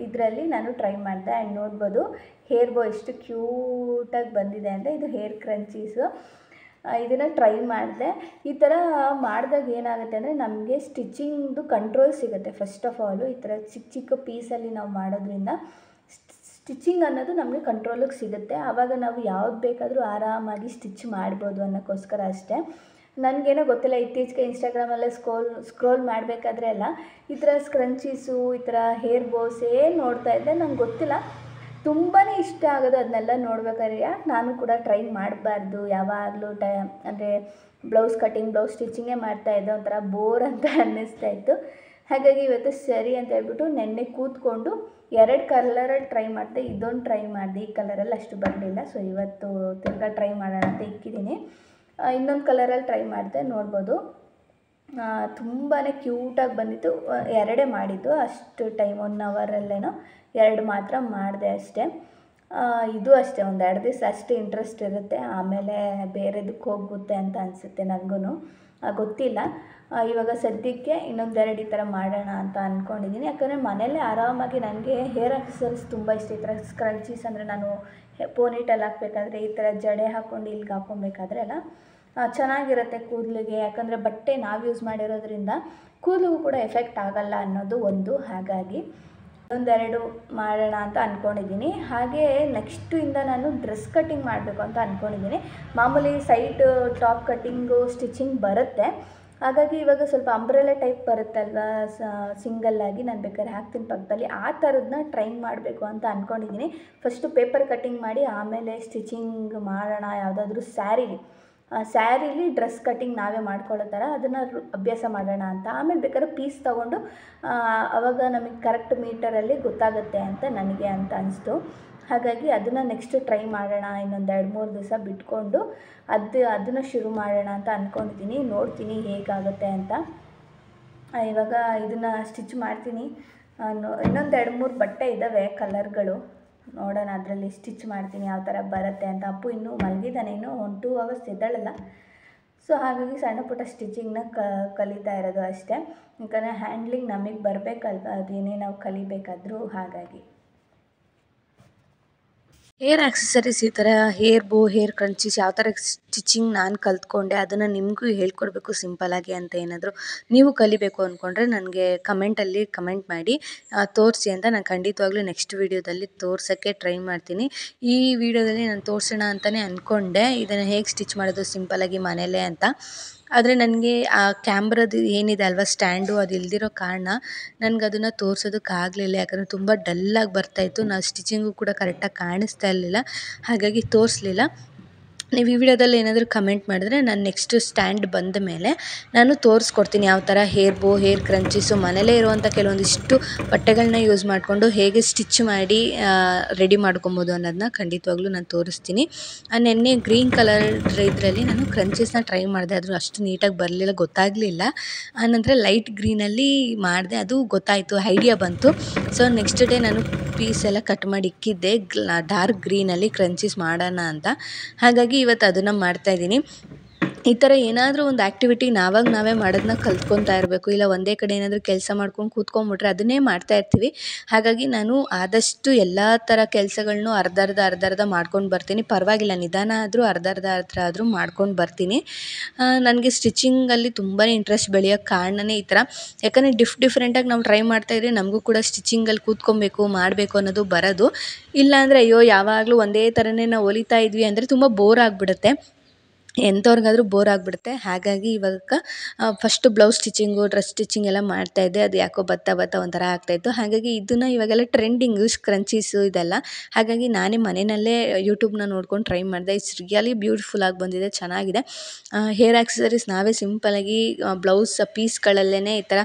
ಇದರಲ್ಲಿ ನಾನು ಟ್ರೈ ಮಾಡಿದೆ ಆ್ಯಂಡ್ ನೋಡ್ಬೋದು ಹೇರ್ ಬೋ ಎಷ್ಟು ಕ್ಯೂಟಾಗಿ ಬಂದಿದೆ ಅಂದರೆ ಇದು ಹೇರ್ ಕ್ರಂಚೀಸು ಇದನ್ನು ಟ್ರೈ ಮಾಡಿದೆ ಈ ಥರ ಮಾಡಿದಾಗ ಏನಾಗುತ್ತೆ ಅಂದರೆ ನಮಗೆ ಸ್ಟಿಚ್ಚಿಂಗ್ದು ಕಂಟ್ರೋಲ್ ಸಿಗುತ್ತೆ ಫಸ್ಟ್ ಆಫ್ ಆಲು ಈ ಥರ ಚಿಕ್ಕ ಚಿಕ್ಕ ಪೀಸಲ್ಲಿ ನಾವು ಮಾಡೋದ್ರಿಂದ ಸ್ಟಿಚ್ಚಿಂಗ್ ಅನ್ನೋದು ನಮಗೆ ಕಂಟ್ರೋಲಿಗೆ ಸಿಗುತ್ತೆ ಆವಾಗ ನಾವು ಯಾವ್ದು ಬೇಕಾದರೂ ಆರಾಮಾಗಿ ಸ್ಟಿಚ್ ಮಾಡ್ಬೋದು ಅನ್ನೋಕ್ಕೋಸ್ಕರ ಅಷ್ಟೇ ನನಗೇನೋ ಗೊತ್ತಿಲ್ಲ ಇತ್ತೀಚೆಗೆ ಇನ್ಸ್ಟಾಗ್ರಾಮಲ್ಲೇ ಸ್ಕ್ರೋಲ್ ಸ್ಕ್ರೋಲ್ ಮಾಡಬೇಕಾದ್ರೆ ಅಲ್ಲ ಈ ಥರ ಸ್ಕ್ರಂಚೀಸು ಈ ಥರ ಹೇರ್ ಬೋಸ್ ಏನು ನೋಡ್ತಾ ಇದ್ದೆ ನಂಗೆ ಗೊತ್ತಿಲ್ಲ ತುಂಬಾ ಇಷ್ಟ ಆಗೋದು ಅದನ್ನೆಲ್ಲ ನೋಡ್ಬೇಕಾದ್ರೆ ಯಾಕೆ ನಾನು ಕೂಡ ಟ್ರೈ ಮಾಡಬಾರ್ದು ಯಾವಾಗಲೂ ಟ ಅಂದರೆ ಬ್ಲೌಸ್ ಕಟ್ಟಿಂಗ್ ಬ್ಲೌಸ್ ಸ್ಟಿಚಿಂಗೇ ಮಾಡ್ತಾಯಿದ್ದೆ ಒಂಥರ ಬೋರ್ ಅಂತ ಅನ್ನಿಸ್ತಾ ಇತ್ತು ಹಾಗಾಗಿ ಇವತ್ತು ಸರಿ ಅಂತ ಹೇಳ್ಬಿಟ್ಟು ನೆನ್ನೆ ಕೂತ್ಕೊಂಡು ಎರಡು ಕಲರಲ್ಲಿ ಟ್ರೈ ಮಾಡಿದೆ ಇದೊಂದು ಟ್ರೈ ಮಾಡಿದೆ ಈ ಕಲರಲ್ಲಿ ಅಷ್ಟು ಬರಲಿಲ್ಲ ಸೊ ಇವತ್ತು ತಿರ್ಗ ಟ್ರೈ ಮಾಡೋಣ ಅಂತ ಇಕ್ಕಿದ್ದೀನಿ ಇನ್ನೊಂದು ಕಲರಲ್ಲಿ ಟ್ರೈ ಮಾಡಿದೆ ನೋಡ್ಬೋದು ತುಂಬಾ ಕ್ಯೂಟಾಗಿ ಬಂದಿತ್ತು ಎರಡೇ ಮಾಡಿದ್ದು ಅಷ್ಟು ಟೈಮ್ ಒನ್ ಅವರಲ್ಲೇನೋ ಎರಡು ಮಾತ್ರ ಮಾಡಿದೆ ಅಷ್ಟೇ ಇದು ಅಷ್ಟೇ ಒಂದು ಎರಡು ದಿವಸ ಅಷ್ಟು ಇಂಟ್ರೆಸ್ಟ್ ಇರುತ್ತೆ ಆಮೇಲೆ ಬೇರೆದಕ್ಕೆ ಹೋಗುತ್ತೆ ಅಂತ ಅನಿಸುತ್ತೆ ನನಗೂ ಗೊತ್ತಿಲ್ಲ ಇವಾಗ ಸದ್ಯಕ್ಕೆ ಇನ್ನೊಂದೆರಡು ಈ ಥರ ಮಾಡೋಣ ಅಂತ ಅಂದ್ಕೊಂಡಿದ್ದೀನಿ ಯಾಕಂದರೆ ಮನೇಲೇ ಆರಾಮಾಗಿ ನನಗೆ ಹೇರ್ ಆಕ್ಸರೀಸ್ ತುಂಬ ಇಷ್ಟ ಈ ಥರ ಸ್ಕ್ರಂಚೀಸ್ ಅಂದರೆ ನಾನು ಪೋನಿಟಲ್ಲಿ ಹಾಕಬೇಕಾದ್ರೆ ಈ ಥರ ಜಡೆ ಹಾಕ್ಕೊಂಡು ಇಲ್ಲಿಗೆ ಹಾಕ್ಕೊಬೇಕಾದ್ರೆ ಅಲ್ಲ ಚೆನ್ನಾಗಿರುತ್ತೆ ಕೂದಲಿಗೆ ಯಾಕಂದರೆ ಬಟ್ಟೆ ನಾವು ಯೂಸ್ ಮಾಡಿರೋದ್ರಿಂದ ಕೂದಲಿಗೂ ಕೂಡ ಎಫೆಕ್ಟ್ ಆಗಲ್ಲ ಅನ್ನೋದು ಒಂದು ಹಾಗಾಗಿ ಒಂದೆರಡು ಮಾಡೋಣ ಅಂತ ಅಂದ್ಕೊಂಡಿದ್ದೀನಿ ಹಾಗೇ ನೆಕ್ಸ್ಟಿಂದ ಇಂದ ನಾನು ಡ್ರೆಸ್ ಕಟ್ಟಿಂಗ್ ಮಾಡಬೇಕು ಅಂತ ಅಂದ್ಕೊಂಡಿದ್ದೀನಿ ಮಾಮೂಲಿ ಸೈಟ್ ಟಾಪ್ ಕಟ್ಟಿಂಗು ಸ್ಟಿಚಿಂಗ್ ಬರುತ್ತೆ ಹಾಗಾಗಿ ಇವಾಗ ಸ್ವಲ್ಪ ಅಂಬ್ರೆಲೆ ಟೈಪ್ ಬರುತ್ತಲ್ವ ಸಿಂಗಲ್ಲಾಗಿ ನಾನು ಬೇಕಾದ್ರೆ ಹಾಕ್ತೀನಿ ಪಕ್ಕದಲ್ಲಿ ಆ ಥರದನ್ನ ಟ್ರೈ ಮಾಡಬೇಕು ಅಂತ ಅಂದ್ಕೊಂಡಿದ್ದೀನಿ ಫಸ್ಟು ಪೇಪರ್ ಕಟ್ಟಿಂಗ್ ಮಾಡಿ ಆಮೇಲೆ ಸ್ಟಿಚಿಂಗ್ ಮಾಡೋಣ ಯಾವುದಾದ್ರೂ ಸ್ಯಾರಿಗೆ ಸ್ಯಾರೀಲಿ ಡ್ರೆಸ್ ಕಟ್ಟಿಂಗ್ ನಾವೇ ಮಾಡ್ಕೊಳ್ಳೋ ಥರ ಅದನ್ನು ಅಭ್ಯಾಸ ಮಾಡೋಣ ಅಂತ ಆಮೇಲೆ ಬೇಕಾದ್ರೆ ಪೀಸ್ ತೊಗೊಂಡು ಆವಾಗ ನಮಗೆ ಕರೆಕ್ಟ್ ಮೀಟರಲ್ಲಿ ಗೊತ್ತಾಗುತ್ತೆ ಅಂತ ನನಗೆ ಅಂತ ಅನಿಸ್ತು ಹಾಗಾಗಿ ಅದನ್ನು ನೆಕ್ಸ್ಟ್ ಟ್ರೈ ಮಾಡೋಣ ಇನ್ನೊಂದು ಎರಡು ಮೂರು ದಿವಸ ಬಿಟ್ಕೊಂಡು ಅದು ಅದನ್ನು ಶುರು ಮಾಡೋಣ ಅಂತ ಅಂದ್ಕೊಂಡಿದ್ದೀನಿ ನೋಡ್ತೀನಿ ಹೇಗಾಗುತ್ತೆ ಅಂತ ಇವಾಗ ಇದನ್ನು ಸ್ಟಿಚ್ ಮಾಡ್ತೀನಿ ಇನ್ನೊಂದು ಎರಡು ಮೂರು ಬಟ್ಟೆ ಇದ್ದಾವೆ ಕಲರ್ಗಳು ನೋಡೋಣ ಅದರಲ್ಲಿ ಸ್ಟಿಚ್ ಮಾಡ್ತೀನಿ ಯಾವ ಥರ ಬರುತ್ತೆ ಅಂತ ಅಪ್ಪು ಇನ್ನೂ ಮಲಗಿದ್ದಾನೆ ಇನ್ನೂ ಒನ್ ಟೂ ಅವರ್ಸ್ ಇದ್ದಾಳಲ್ಲ ಸೊ ಹಾಗಾಗಿ ಸಣ್ಣ ಪುಟ್ಟ ಸ್ಟಿಚಿಂಗ್ನ ಕಲಿತಾ ಇರೋದು ಅಷ್ಟೇ ಯಾಕಂದರೆ ಹ್ಯಾಂಡ್ಲಿಂಗ್ ನಮಗೆ ಬರಬೇಕಲ್ವ ಅದೇನೇ ನಾವು ಕಲಿಬೇಕಾದ್ರೂ ಹಾಗಾಗಿ ಹೇರ್ ಆಕ್ಸೆಸರೀಸ್ ಈ ಥರ ಹೇರ್ ಬೋ ಹೇರ್ ಕ್ರಂಚಿಸ್ ಯಾವ ಥರ ಸ್ಟಿಚಿಂಗ್ ನಾನು ಕಲ್ತ್ಕೊಂಡೆ ಅದನ್ನು ನಿಮಗೂ ಹೇಳ್ಕೊಡ್ಬೇಕು ಸಿಂಪಲ್ಲಾಗಿ ಅಂತ ಏನಾದರೂ ನೀವು ಕಲಿಬೇಕು ಅಂದ್ಕೊಂಡ್ರೆ ನನಗೆ ಕಮೆಂಟಲ್ಲಿ ಕಮೆಂಟ್ ಮಾಡಿ ತೋರಿಸಿ ಅಂತ ನಾನು ಖಂಡಿತವಾಗ್ಲೂ ನೆಕ್ಸ್ಟ್ ವೀಡಿಯೋದಲ್ಲಿ ತೋರ್ಸೋಕ್ಕೆ ಟ್ರೈ ಮಾಡ್ತೀನಿ ಈ ವಿಡಿಯೋದಲ್ಲಿ ನಾನು ತೋರಿಸೋಣ ಅಂತಲೇ ಅಂದ್ಕೊಂಡೆ ಇದನ್ನು ಹೇಗೆ ಸ್ಟಿಚ್ ಮಾಡೋದು ಸಿಂಪಲ್ಲಾಗಿ ಮನೇಲೆ ಅಂತ ಆದರೆ ನನಗೆ ಆ ಕ್ಯಾಮ್ರದ್ದು ಏನಿದೆ ಅಲ್ವ ಸ್ಟ್ಯಾಂಡು ಅದು ಇಲ್ದಿರೋ ಕಾರಣ ನನ್ಗೆ ಅದನ್ನು ತೋರ್ಸೋದಕ್ಕೆ ಯಾಕಂದರೆ ತುಂಬ ಡಲ್ಲಾಗಿ ಬರ್ತಾಯಿತ್ತು ನಾ ಸ್ಟಿಚಿಂಗು ಕೂಡ ಕರೆಕ್ಟಾಗಿ ಕಾಣಿಸ್ತಾ ಇರಲಿಲ್ಲ ಹಾಗಾಗಿ ತೋರಿಸ್ಲಿಲ್ಲ ನೀವು ಈ ವಿಡಿಯೋದಲ್ಲಿ ಏನಾದರೂ ಕಮೆಂಟ್ ಮಾಡಿದ್ರೆ ನಾನು ನೆಕ್ಸ್ಟ್ ಸ್ಟ್ಯಾಂಡ್ ಬಂದ ಮೇಲೆ ನಾನು ತೋರಿಸ್ಕೊಡ್ತೀನಿ ಯಾವ ಥರ ಹೇರ್ ಬೋ ಹೇರ್ ಕ್ರಂಚಿಸು ಮನೇಲೇ ಇರುವಂಥ ಕೆಲವೊಂದಿಷ್ಟು ಬಟ್ಟೆಗಳನ್ನ ಯೂಸ್ ಮಾಡಿಕೊಂಡು ಹೇಗೆ ಸ್ಟಿಚ್ ಮಾಡಿ ರೆಡಿ ಮಾಡ್ಕೊಬೋದು ಅನ್ನೋದನ್ನ ಖಂಡಿತವಾಗ್ಲೂ ನಾನು ತೋರಿಸ್ತೀನಿ ಆ ನೆನ್ನೆ ಗ್ರೀನ್ ಕಲರ್ ಇದರಲ್ಲಿ ನಾನು ಕ್ರಂಚಿಸ್ನ ಟ್ರೈ ಮಾಡಿದೆ ಅದು ಅಷ್ಟು ನೀಟಾಗಿ ಬರಲಿಲ್ಲ ಗೊತ್ತಾಗಲಿಲ್ಲ ಆನಂತರ ಲೈಟ್ ಗ್ರೀನಲ್ಲಿ ಮಾಡಿದೆ ಅದು ಗೊತ್ತಾಯಿತು ಐಡಿಯಾ ಬಂತು ಸೊ ನೆಕ್ಸ್ಟ್ ಡೇ ನಾನು ಪೀಸ್ ಎಲ್ಲ ಕಟ್ ಮಾಡಿ ಇಕ್ಕಿದ್ದೆ ಡಾರ್ಕ್ ಗ್ರೀನಲ್ಲಿ ಕ್ರಂಚೀಸ್ ಮಾಡೋಣ ಅಂತ ಹಾಗಾಗಿ ಇವತ್ತು ಅದನ್ನು ಮಾಡ್ತಾಯಿದ್ದೀನಿ ಈ ಥರ ಏನಾದರೂ ಒಂದು ಆ್ಯಕ್ಟಿವಿಟಿ ನಾವಾಗಿ ನಾವೇ ಮಾಡೋದನ್ನ ಕಲ್ತ್ಕೊತಾ ಇರಬೇಕು ಇಲ್ಲ ಒಂದೇ ಕಡೆ ಏನಾದರೂ ಕೆಲಸ ಮಾಡ್ಕೊಂಡು ಕೂತ್ಕೊಂಡ್ಬಿಟ್ರೆ ಅದನ್ನೇ ಮಾಡ್ತಾ ಇರ್ತೀವಿ ಹಾಗಾಗಿ ನಾನು ಆದಷ್ಟು ಎಲ್ಲ ಥರ ಕೆಲಸಗಳನ್ನೂ ಅರ್ಧ ಅರ್ಧ ಅರ್ಧ ಅರ್ಧ ಮಾಡ್ಕೊಂಡು ಬರ್ತೀನಿ ಪರವಾಗಿಲ್ಲ ನಿಧಾನ ಆದರೂ ಅರ್ಧ ಅರ್ಧ ಹತ್ರ ಆದರೂ ಮಾಡ್ಕೊಂಡು ಬರ್ತೀನಿ ನನಗೆ ಸ್ಟಿಚಿಂಗಲ್ಲಿ ತುಂಬಾ ಇಂಟ್ರೆಸ್ಟ್ ಬೆಳೆಯೋ ಕಾರಣನೇ ಈ ಥರ ಯಾಕಂದರೆ ಡಿಫ್ ಡಿಫ್ರೆಂಟಾಗಿ ನಾವು ಟ್ರೈ ಮಾಡ್ತಾ ಇದ್ರೆ ನಮಗೂ ಕೂಡ ಸ್ಟಿಚಿಂಗಲ್ಲಿ ಕೂತ್ಕೊಬೇಕು ಮಾಡಬೇಕು ಅನ್ನೋದು ಬರೋದು ಇಲ್ಲಾಂದರೆ ಅಯ್ಯೋ ಯಾವಾಗಲೂ ಒಂದೇ ಥರನೇ ನಾವು ಹೊಲಿತಾ ಇದ್ವಿ ಅಂದರೆ ತುಂಬ ಬೋರ್ ಆಗಿಬಿಡುತ್ತೆ ಎಂಥವ್ರಿಗಾದ್ರೂ ಬೋರ್ ಆಗಿಬಿಡುತ್ತೆ ಹಾಗಾಗಿ ಇವಾಗ first blouse stitching dress stitching ಎಲ್ಲ ಮಾಡ್ತಾಯಿದ್ದೆ ಅದು ಯಾಕೋ ಬತ್ತ ಬತ್ತ ಒಂಥರ ಆಗ್ತಾಯಿತ್ತು ಹಾಗಾಗಿ ಇದನ್ನು ಇವಾಗೆಲ್ಲ ಟ್ರೆಂಡಿಂಗು ಕ್ರಂಚೀಸು ಇದೆಲ್ಲ ಹಾಗಾಗಿ ನಾನೇ ಮನೆಯಲ್ಲೇ ಯೂಟ್ಯೂಬ್ನ ನೋಡ್ಕೊಂಡು ಟ್ರೈ ಮಾಡಿದೆ ಇಟ್ಸ್ ರಿಯಲಿ ಆಗಿ ಬಂದಿದೆ ಚೆನ್ನಾಗಿದೆ ಹೇರ್ ಆಕ್ಸಸರೀಸ್ ನಾವೇ ಸಿಂಪಲ್ಲಾಗಿ ಬ್ಲೌಸ್ ಪೀಸ್ಗಳಲ್ಲೇ ಈ ಥರ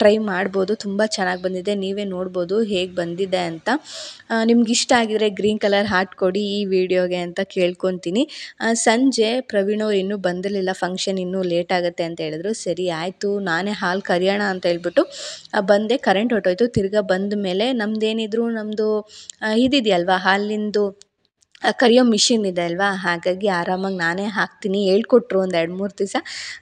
ಟ್ರೈ ಮಾಡ್ಬೋದು ತುಂಬ ಚೆನ್ನಾಗಿ ಬಂದಿದೆ ನೀವೇ ನೋಡ್ಬೋದು ಹೇಗೆ ಬಂದಿದೆ ಅಂತ ನಿಮ್ಗೆ ಇಷ್ಟ ಆಗಿದ್ರೆ ಗ್ರೀನ್ ಕಲರ್ ಹಾಟ್ ಕೊಡಿ ಈ ವಿಡಿಯೋಗೆ ಅಂತ ಕೇಳ್ಕೊತೀನಿ ಸಂಜೆ ಸಂಜೆ ಪ್ರವೀಣ್ ಅವ್ರು ಇನ್ನೂ ಬಂದಿರಲಿಲ್ಲ ಫಂಕ್ಷನ್ ಇನ್ನೂ ಲೇಟ್ ಆಗುತ್ತೆ ಅಂತ ಹೇಳಿದ್ರು ಸರಿ ಆಯಿತು ನಾನೇ ಹಾಲು ಕರೆಯೋಣ ಅಂತ ಹೇಳ್ಬಿಟ್ಟು ಬಂದೆ ಕರೆಂಟ್ ಹೊಟ್ಟೋಯ್ತು ತಿರ್ಗಾ ಬಂದ ಮೇಲೆ ನಮ್ಮದೇನಿದ್ರು ನಮ್ಮದು ಇದಿದೆಯಲ್ವ ಹಾಲಿಂದು ಕರಿಯೋ ಮಿಷಿನ್ ಇದೆ ಅಲ್ವಾ ಹಾಗಾಗಿ ಆರಾಮಾಗಿ ನಾನೇ ಹಾಕ್ತೀನಿ ಹೇಳ್ಕೊಟ್ರು ಒಂದು ಎರಡು ಮೂರು ದಿವಸ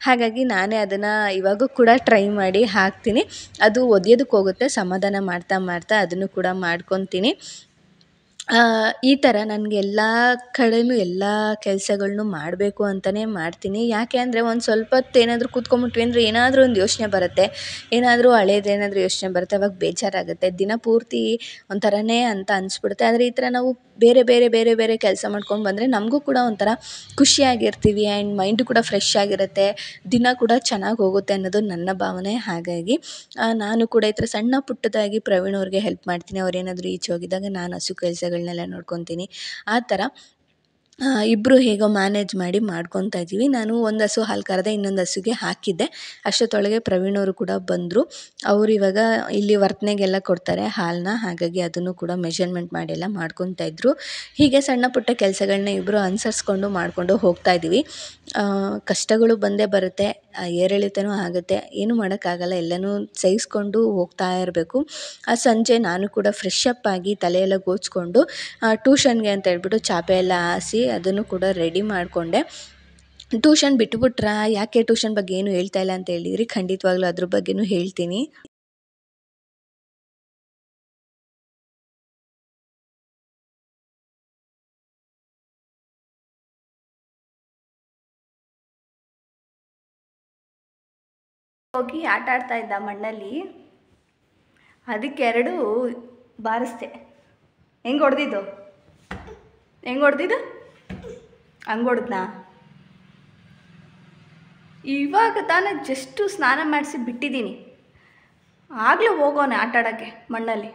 ಹಾಗಾಗಿ ನಾನೇ ಅದನ್ನು ಇವಾಗೂ ಕೂಡ ಟ್ರೈ ಮಾಡಿ ಹಾಕ್ತೀನಿ ಅದು ಒದೆಯೋದಕ್ಕೆ ಹೋಗುತ್ತೆ ಸಮಾಧಾನ ಮಾಡ್ತಾ ಮಾಡ್ತಾ ಅದನ್ನು ಕೂಡ ಮಾಡ್ಕೊತೀನಿ ಈ ಥರ ನನಗೆ ಎಲ್ಲ ಕಡೆಯೂ ಎಲ್ಲ ಕೆಲಸಗಳ್ನೂ ಮಾಡಬೇಕು ಅಂತಲೇ ಮಾಡ್ತೀನಿ ಯಾಕೆ ಅಂದರೆ ಒಂದು ಸ್ವಲ್ಪ ಹೊತ್ತು ಏನಾದರೂ ಕೂತ್ಕೊಂಡ್ಬಿಟ್ವಿ ಅಂದರೆ ಏನಾದರೂ ಒಂದು ಯೋಚನೆ ಬರುತ್ತೆ ಏನಾದರೂ ಹಳೇದು ಏನಾದರೂ ಯೋಚನೆ ಬರುತ್ತೆ ಅವಾಗ ಬೇಜಾರಾಗುತ್ತೆ ದಿನ ಪೂರ್ತಿ ಒಂಥರನೇ ಅಂತ ಅನಿಸ್ಬಿಡುತ್ತೆ ಆದರೆ ಈ ಥರ ನಾವು ಬೇರೆ ಬೇರೆ ಬೇರೆ ಬೇರೆ ಕೆಲಸ ಮಾಡ್ಕೊಂಡು ಬಂದರೆ ನಮಗೂ ಕೂಡ ಒಂಥರ ಖುಷಿಯಾಗಿರ್ತೀವಿ ಆ್ಯಂಡ್ ಮೈಂಡು ಕೂಡ ಫ್ರೆಶ್ ಆಗಿರುತ್ತೆ ದಿನ ಕೂಡ ಚೆನ್ನಾಗಿ ಹೋಗುತ್ತೆ ಅನ್ನೋದು ನನ್ನ ಭಾವನೆ ಹಾಗಾಗಿ ನಾನು ಕೂಡ ಈ ಥರ ಸಣ್ಣ ಪುಟ್ಟದಾಗಿ ಪ್ರವೀಣ್ ಅವ್ರಿಗೆ ಹೆಲ್ಪ್ ಮಾಡ್ತೀನಿ ಅವ್ರು ಏನಾದರೂ ಈಚೆ ಹೋಗಿದ್ದಾಗ ನಾನು ಹಸು ಕೆಲಸಗಳು ಮಕ್ಕಳುಗಳನ್ನೆಲ್ಲ ನೋಡ್ಕೊತೀನಿ ಆ ಥರ ಇಬ್ಬರು ಹೇಗೋ ಮ್ಯಾನೇಜ್ ಮಾಡಿ ಮಾಡ್ಕೊತಾ ಇದ್ದೀವಿ ನಾನು ಒಂದು ಹಸು ಹಾಲು ಕರೆದೆ ಇನ್ನೊಂದು ಹಸುಗೆ ಹಾಕಿದ್ದೆ ಅಷ್ಟೊತ್ತೊಳಗೆ ಪ್ರವೀಣ್ ಅವರು ಕೂಡ ಬಂದರು ಅವರು ಇವಾಗ ಇಲ್ಲಿ ವರ್ತನೆಗೆಲ್ಲ ಕೊಡ್ತಾರೆ ಹಾಲನ್ನ ಹಾಗಾಗಿ ಅದನ್ನು ಕೂಡ ಮೆಷರ್ಮೆಂಟ್ ಮಾಡಿ ಎಲ್ಲ ಮಾಡ್ಕೊತಾ ಇದ್ರು ಹೀಗೆ ಸಣ್ಣ ಪುಟ್ಟ ಕೆಲಸಗಳನ್ನ ಇಬ್ಬರು ಅನುಸರಿಸ್ಕೊಂಡು ಮಾಡಿಕೊಂಡು ಹೋಗ್ತಾ ಇದ್ದೀವಿ ಕಷ್ಟಗಳು ಬಂದೇ ಬರುತ್ತೆ ಏರಿಳಿತನೂ ಆಗುತ್ತೆ ಏನು ಮಾಡೋಕ್ಕಾಗಲ್ಲ ಎಲ್ಲನೂ ಸಹಿಸ್ಕೊಂಡು ಹೋಗ್ತಾ ಇರಬೇಕು ಆ ಸಂಜೆ ನಾನು ಕೂಡ ಫ್ರೆಶ್ ಅಪ್ ಆಗಿ ತಲೆಯೆಲ್ಲ ಗೋಚ್ಕೊಂಡು ಟ್ಯೂಷನ್ಗೆ ಅಂತ ಹೇಳ್ಬಿಟ್ಟು ಚಾಪೆ ಎಲ್ಲ ಹಾಸಿ ಅದನ್ನು ಕೂಡ ರೆಡಿ ಮಾಡಿಕೊಂಡೆ ಟ್ಯೂಷನ್ ಬಿಟ್ಬಿಟ್ರಾ ಯಾಕೆ ಟ್ಯೂಷನ್ ಬಗ್ಗೆ ಏನು ಹೇಳ್ತಾ ಇಲ್ಲ ಅಂತ ಹೇಳಿದ್ರಿ ಖಂಡಿತವಾಗ್ಲೂ ಅದ್ರ ಬಗ್ಗೆಯೂ ಹೇಳ್ತೀನಿ ಹೋಗಿ ಆಟ ಆಡ್ತಾ ಇದ್ದ ಮಣ್ಣಲ್ಲಿ ಅದಕ್ಕೆ ಎರಡು ಬಾರಿಸ್ದೆ ಹೆಂಗೆ ಹೊಡೆದಿದ್ದು ಹೆಂಗೆ ಹೊಡೆದಿದ್ದು ಹಂಗೆ ಹೊಡೆದ್ನಾ ಇವಾಗ ತಾನೇ ಜಸ್ಟು ಸ್ನಾನ ಮಾಡಿಸಿ ಬಿಟ್ಟಿದ್ದೀನಿ ಆಗಲೇ ಹೋಗೋಣ ಆಟ ಆಡೋಕ್ಕೆ ಮಣ್ಣಲ್ಲಿ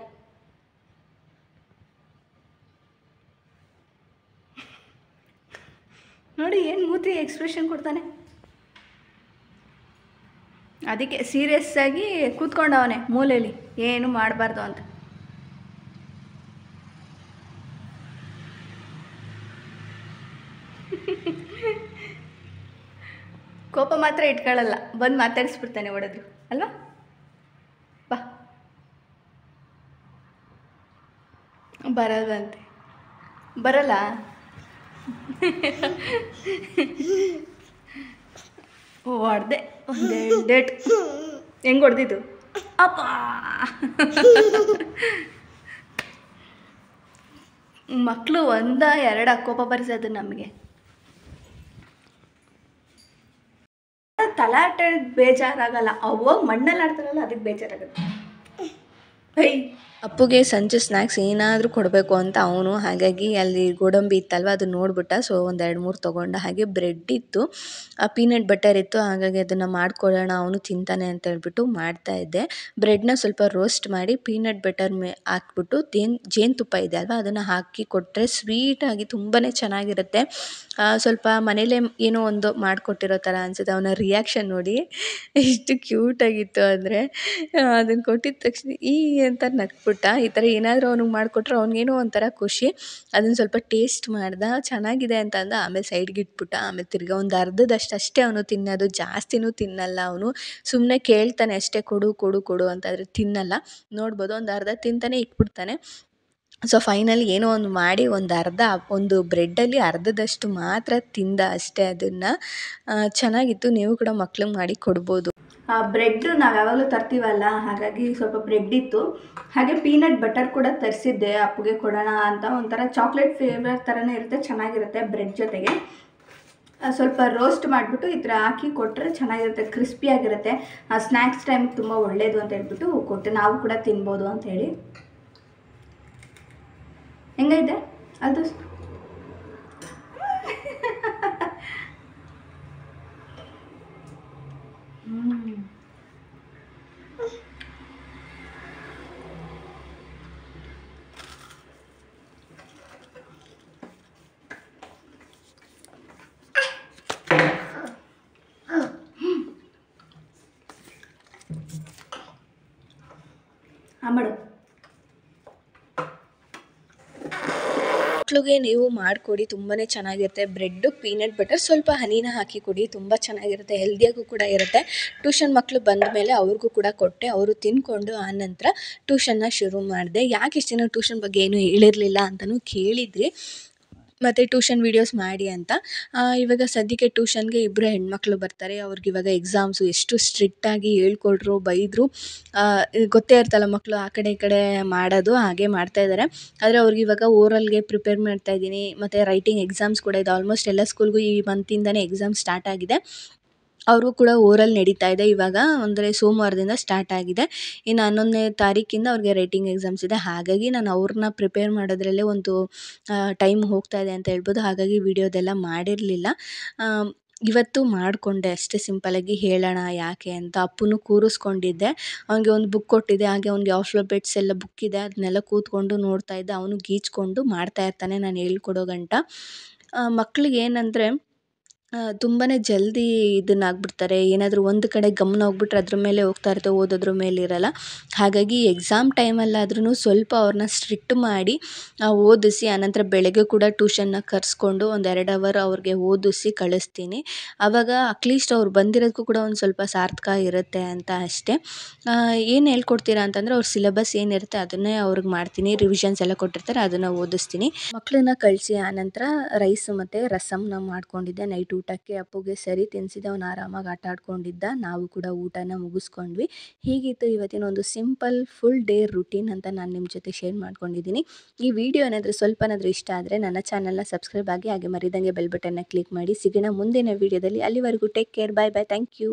ನೋಡಿ ಏನು ಮೂತ್ರಿ ಎಕ್ಸ್ಪ್ರೆಷನ್ ಕೊಡ್ತಾನೆ ಅದಕ್ಕೆ ಸೀರಿಯಸ್ ಆಗಿ ಕೂತ್ಕೊಂಡವನೆ ಮೂಲೆಯಲ್ಲಿ ಏನು ಮಾಡಬಾರ್ದು ಅಂತ ಕೋಪ ಮಾತ್ರ ಇಟ್ಕೊಳ್ಳಲ್ಲ ಬಂದು ಮಾತಾಡಿಸ್ಬಿಡ್ತಾನೆ ಹೊಡೆದ್ರು ಅಲ್ವಾ ಬಾ ಬರಲ್ಲಂತೆ ಬರಲ್ಲ ಹೊಡೆದೆ oh, ಒಂದೆರಡು ಡೇಟ್ ಹೆಂಗೆ ಹೊಡೆದಿದ್ದು ಅಪ್ಪ ಮಕ್ಕಳು ಒಂದ ಎರಡು ಕೋಪ ಬರಿಸೋದು ನಮಗೆ ತಲಾಟೆ ಬೇಜಾರಾಗಲ್ಲ ಅವಾಗ ಮಣ್ಣಲ್ಲಿ ಆಡ್ತಾರಲ್ಲ ಅದಕ್ಕೆ ಬೇಜಾರಾಗುತ್ತೆ ಐ ಅಪ್ಪುಗೆ ಸಂಜೆ ಸ್ನ್ಯಾಕ್ಸ್ ಏನಾದರೂ ಕೊಡಬೇಕು ಅಂತ ಅವನು ಹಾಗಾಗಿ ಅಲ್ಲಿ ಗೋಡಂಬಿ ಇತ್ತಲ್ವ ಅದು ನೋಡ್ಬಿಟ್ಟ ಸೊ ಒಂದು ಎರಡು ಮೂರು ತಗೊಂಡ ಹಾಗೆ ಬ್ರೆಡ್ ಇತ್ತು ಪೀನಟ್ ಬಟರ್ ಇತ್ತು ಹಾಗಾಗಿ ಅದನ್ನು ಮಾಡ್ಕೊಳ್ಳೋಣ ಅವನು ತಿಂತಾನೆ ಅಂತ ಹೇಳ್ಬಿಟ್ಟು ಮಾಡ್ತಾ ಇದ್ದೆ ಬ್ರೆಡ್ನ ಸ್ವಲ್ಪ ರೋಸ್ಟ್ ಮಾಡಿ ಪೀನಟ್ ಬಟರ್ ಮೇ ಹಾಕ್ಬಿಟ್ಟು ಜೇನು ಜೇನುತುಪ್ಪ ಇದೆ ಅಲ್ವಾ ಅದನ್ನು ಹಾಕಿ ಕೊಟ್ಟರೆ ಸ್ವೀಟಾಗಿ ತುಂಬಾ ಚೆನ್ನಾಗಿರುತ್ತೆ ಸ್ವಲ್ಪ ಮನೇಲೇ ಏನೋ ಒಂದು ಮಾಡಿಕೊಟ್ಟಿರೋ ಥರ ಅನಿಸುತ್ತೆ ಅವನ ರಿಯಾಕ್ಷನ್ ನೋಡಿ ಎಷ್ಟು ಕ್ಯೂಟಾಗಿತ್ತು ಅಂದರೆ ಅದನ್ನು ಕೊಟ್ಟಿದ ತಕ್ಷಣ ಈ ಅಂತ ನಕ್ಬಿಟ್ಟು ಈ ಥರ ಏನಾದರೂ ಅವ್ನಿಗೆ ಮಾಡಿಕೊಟ್ರೆ ಅವ್ನಿಗೇನೋ ಒಂಥರ ಖುಷಿ ಅದನ್ನು ಸ್ವಲ್ಪ ಟೇಸ್ಟ್ ಮಾಡ್ದ ಚೆನ್ನಾಗಿದೆ ಅಂತ ಅಂದ ಆಮೇಲೆ ಸೈಡ್ಗೆ ಇಟ್ಬಿಟ್ಟ ಆಮೇಲೆ ತಿರ್ಗಿ ಒಂದು ಅರ್ಧದಷ್ಟು ಅಷ್ಟೇ ಅವನು ತಿನ್ನೋದು ಜಾಸ್ತಿನೂ ತಿನ್ನಲ್ಲ ಅವನು ಸುಮ್ಮನೆ ಕೇಳ್ತಾನೆ ಅಷ್ಟೇ ಕೊಡು ಕೊಡು ಕೊಡು ಅಂತಂದರೆ ತಿನ್ನಲ್ಲ ನೋಡ್ಬೋದು ಒಂದು ಅರ್ಧ ತಿಂತಾನೆ ಇಟ್ಬಿಡ್ತಾನೆ ಸೊ ಫೈನಲ್ ಏನೋ ಒಂದು ಮಾಡಿ ಒಂದು ಅರ್ಧ ಒಂದು ಬ್ರೆಡ್ಡಲ್ಲಿ ಅರ್ಧದಷ್ಟು ಮಾತ್ರ ತಿಂದ ಅಷ್ಟೇ ಅದನ್ನು ಚೆನ್ನಾಗಿತ್ತು ನೀವು ಕೂಡ ಮಕ್ಳಿಗೆ ಮಾಡಿ ಕೊಡ್ಬೋದು ಬ್ರೆಡ್ ನಾವು ಯಾವಾಗಲೂ ತರ್ತೀವಲ್ಲ ಹಾಗಾಗಿ ಸ್ವಲ್ಪ ಬ್ರೆಡ್ ಇತ್ತು ಹಾಗೆ ಪೀನಟ್ ಬಟರ್ ಕೂಡ ತರಿಸಿದ್ದೆ ಅಪ್ಪಗೆ ಕೊಡೋಣ ಅಂತ ಒಂಥರ ಚಾಕ್ಲೇಟ್ ಫ್ಲೇವರ್ ಥರನೇ ಇರುತ್ತೆ ಚೆನ್ನಾಗಿರುತ್ತೆ ಬ್ರೆಡ್ ಜೊತೆಗೆ ಸ್ವಲ್ಪ ರೋಸ್ಟ್ ಮಾಡಿಬಿಟ್ಟು ಈ ಥರ ಹಾಕಿ ಕೊಟ್ಟರೆ ಚೆನ್ನಾಗಿರುತ್ತೆ ಕ್ರಿಸ್ಪಿಯಾಗಿರುತ್ತೆ ಸ್ನ್ಯಾಕ್ಸ್ ಟೈಮ್ ತುಂಬ ಒಳ್ಳೆಯದು ಅಂತ ಹೇಳ್ಬಿಟ್ಟು ಕೊಟ್ಟೆ ನಾವು ಕೂಡ ತಿನ್ಬೋದು ಹೇಳಿ ಹೆಂಗೈತೆ ಅದು അമ്മടും ಮಕ್ಕಳಿಗೆ ನೀವು ಮಾಡಿಕೊಡಿ ತುಂಬಾ ಚೆನ್ನಾಗಿರುತ್ತೆ ಬ್ರೆಡ್ಡು ಪೀನಟ್ ಬಟರ್ ಸ್ವಲ್ಪ ಹನಿನ ಹಾಕಿ ಕೊಡಿ ತುಂಬ ಚೆನ್ನಾಗಿರುತ್ತೆ ಹೆಲ್ದಿಯಾಗೂ ಕೂಡ ಇರುತ್ತೆ ಟ್ಯೂಷನ್ ಮಕ್ಕಳು ಬಂದ ಮೇಲೆ ಅವ್ರಿಗೂ ಕೂಡ ಕೊಟ್ಟೆ ಅವರು ತಿನ್ಕೊಂಡು ಆ ನಂತರ ಟ್ಯೂಷನ್ನ ಶುರು ಮಾಡಿದೆ ಯಾಕೆ ಇಷ್ಟು ಜನ ಟ್ಯೂಷನ್ ಬಗ್ಗೆ ಏನೂ ಹೇಳಿರಲಿಲ್ಲ ಅಂತಲೂ ಕೇಳಿದ್ರಿ ಮತ್ತು ಟ್ಯೂಷನ್ ವೀಡಿಯೋಸ್ ಮಾಡಿ ಅಂತ ಇವಾಗ ಸದ್ಯಕ್ಕೆ ಟ್ಯೂಷನ್ಗೆ ಇಬ್ಬರು ಹೆಣ್ಮಕ್ಳು ಬರ್ತಾರೆ ಅವ್ರಿಗೆ ಇವಾಗ ಎಕ್ಸಾಮ್ಸು ಎಷ್ಟು ಸ್ಟ್ರಿಕ್ಟಾಗಿ ಹೇಳ್ಕೊಡ್ರು ಬೈದರು ಗೊತ್ತೇ ಇರ್ತಲ್ಲ ಮಕ್ಕಳು ಆ ಕಡೆ ಈ ಕಡೆ ಮಾಡೋದು ಹಾಗೆ ಮಾಡ್ತಾ ಇದ್ದಾರೆ ಆದರೆ ಅವ್ರಿಗೆ ಇವಾಗ ಓರಲ್ಗೆ ಪ್ರಿಪೇರ್ ಮಾಡ್ತಾ ಇದ್ದೀನಿ ಮತ್ತು ರೈಟಿಂಗ್ ಎಕ್ಸಾಮ್ಸ್ ಕೂಡ ಇದೆ ಆಲ್ಮೋಸ್ಟ್ ಎಲ್ಲ ಸ್ಕೂಲ್ಗೂ ಈ ಮಂತಿಂದಲೇ ಎಕ್ಸಾಮ್ ಸ್ಟಾರ್ಟ್ ಆಗಿದೆ ಅವರು ಕೂಡ ಓರಲ್ ನಡೀತಾ ಇದೆ ಇವಾಗ ಅಂದರೆ ಸೋಮವಾರದಿಂದ ಸ್ಟಾರ್ಟ್ ಆಗಿದೆ ಇನ್ನು ಹನ್ನೊಂದನೇ ತಾರೀಕಿಂದ ಅವ್ರಿಗೆ ರೈಟಿಂಗ್ ಎಕ್ಸಾಮ್ಸ್ ಇದೆ ಹಾಗಾಗಿ ನಾನು ಅವ್ರನ್ನ ಪ್ರಿಪೇರ್ ಮಾಡೋದ್ರಲ್ಲೇ ಒಂದು ಟೈಮ್ ಹೋಗ್ತಾ ಇದೆ ಅಂತ ಹೇಳ್ಬೋದು ಹಾಗಾಗಿ ವೀಡಿಯೋದೆಲ್ಲ ಮಾಡಿರಲಿಲ್ಲ ಇವತ್ತು ಮಾಡಿಕೊಂಡೆ ಅಷ್ಟೇ ಸಿಂಪಲಾಗಿ ಹೇಳೋಣ ಯಾಕೆ ಅಂತ ಅಪ್ಪನು ಕೂರಿಸ್ಕೊಂಡಿದ್ದೆ ಅವನಿಗೆ ಒಂದು ಬುಕ್ ಕೊಟ್ಟಿದ್ದೆ ಹಾಗೆ ಅವನಿಗೆ ಆಫ್ಲೋಬೆಟ್ಸ್ ಎಲ್ಲ ಬುಕ್ ಇದೆ ಅದನ್ನೆಲ್ಲ ಕೂತ್ಕೊಂಡು ನೋಡ್ತಾ ಇದ್ದೆ ಅವನು ಗೀಚ್ಕೊಂಡು ಮಾಡ್ತಾ ಇರ್ತಾನೆ ನಾನು ಹೇಳ್ಕೊಡೋ ಗಂಟ ಮಕ್ಳಿಗೆ ಏನಂದರೆ ತುಂಬಾ ಜಲ್ದಿ ಇದನ್ನಾಗಿಬಿಡ್ತಾರೆ ಏನಾದರೂ ಒಂದು ಕಡೆ ಗಮನ ಹೋಗ್ಬಿಟ್ರೆ ಅದ್ರ ಮೇಲೆ ಹೋಗ್ತಾ ಇರುತ್ತೆ ಓದೋದ್ರ ಮೇಲೆ ಇರೋಲ್ಲ ಹಾಗಾಗಿ ಎಕ್ಸಾಮ್ ಟೈಮಲ್ಲಾದ್ರೂ ಸ್ವಲ್ಪ ಅವ್ರನ್ನ ಸ್ಟ್ರಿಕ್ಟ್ ಮಾಡಿ ಓದಿಸಿ ಆನಂತರ ಬೆಳಗ್ಗೆ ಕೂಡ ಟ್ಯೂಷನ್ನ ಕರೆಸ್ಕೊಂಡು ಒಂದು ಎರಡು ಅವರ್ ಅವ್ರಿಗೆ ಓದಿಸಿ ಕಳಿಸ್ತೀನಿ ಆವಾಗ ಅಟ್ಲೀಸ್ಟ್ ಅವ್ರು ಬಂದಿರೋದಕ್ಕೂ ಕೂಡ ಒಂದು ಸ್ವಲ್ಪ ಸಾರ್ಥಕ ಇರುತ್ತೆ ಅಂತ ಅಷ್ಟೇ ಏನು ಹೇಳ್ಕೊಡ್ತೀರಾ ಅಂತಂದರೆ ಅವ್ರ ಸಿಲೆಬಸ್ ಏನಿರುತ್ತೆ ಅದನ್ನೇ ಅವ್ರಿಗೆ ಮಾಡ್ತೀನಿ ರಿವಿಷನ್ಸ್ ಎಲ್ಲ ಕೊಟ್ಟಿರ್ತಾರೆ ಅದನ್ನು ಓದಿಸ್ತೀನಿ ಮಕ್ಕಳನ್ನ ಕಳಿಸಿ ಆನಂತರ ರೈಸ್ ಮತ್ತು ರಸಮ್ನ ಮಾಡ್ಕೊಂಡಿದ್ದೆ ನೈಟ್ ಊಟಕ್ಕೆ ಅಪ್ಪುಗೆ ಸರಿ ತಿನ್ಸಿದ ಅವನು ಆರಾಮಾಗಿ ಆಟ ಆಡ್ಕೊಂಡಿದ್ದ ನಾವು ಕೂಡ ಊಟನ ಮುಗಿಸ್ಕೊಂಡ್ವಿ ಹೀಗಿತ್ತು ಇವತ್ತಿನ ಒಂದು ಸಿಂಪಲ್ ಫುಲ್ ಡೇ ರುಟೀನ್ ಅಂತ ನಾನು ನಿಮ್ಮ ಜೊತೆ ಶೇರ್ ಮಾಡ್ಕೊಂಡಿದ್ದೀನಿ ಈ ವಿಡಿಯೋ ಏನಾದರೂ ಸ್ವಲ್ಪನಾದರೂ ಇಷ್ಟ ಆದರೆ ನನ್ನ ಚಾನಲ್ನ ಸಬ್ಸ್ಕ್ರೈಬ್ ಆಗಿ ಹಾಗೆ ಮರಿದಂಗೆ ಬೆಲ್ ಬಟನ್ನ ಕ್ಲಿಕ್ ಮಾಡಿ ಸಿಗೋಣ ಮುಂದಿನ ವಿಡಿಯೋದಲ್ಲಿ ಅಲ್ಲಿವರೆಗೂ take care bye bye thank you